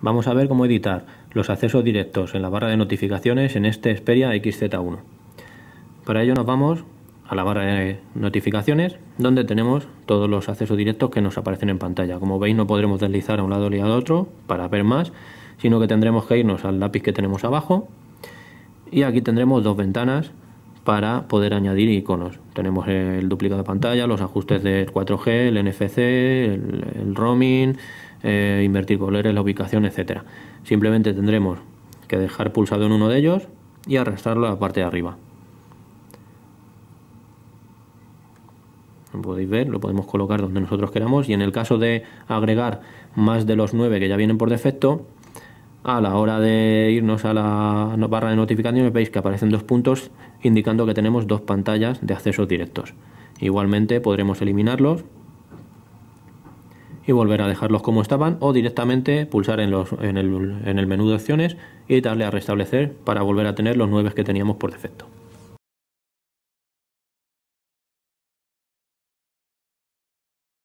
Vamos a ver cómo editar los accesos directos en la barra de notificaciones en este Xperia XZ1. Para ello nos vamos a la barra de notificaciones donde tenemos todos los accesos directos que nos aparecen en pantalla. Como veis no podremos deslizar a un lado ni al otro para ver más, sino que tendremos que irnos al lápiz que tenemos abajo y aquí tendremos dos ventanas para poder añadir iconos. Tenemos el duplicado de pantalla, los ajustes del 4G, el NFC, el roaming, eh, invertir colores, la ubicación, etcétera. Simplemente tendremos que dejar pulsado en uno de ellos y arrastrarlo a la parte de arriba. Lo podéis ver, lo podemos colocar donde nosotros queramos y en el caso de agregar más de los nueve que ya vienen por defecto, a la hora de irnos a la barra de notificaciones veis que aparecen dos puntos indicando que tenemos dos pantallas de acceso directos. Igualmente podremos eliminarlos y volver a dejarlos como estaban o directamente pulsar en, los, en, el, el menú de opciones y darle a restablecer para volver a tener los nueve que teníamos por defecto.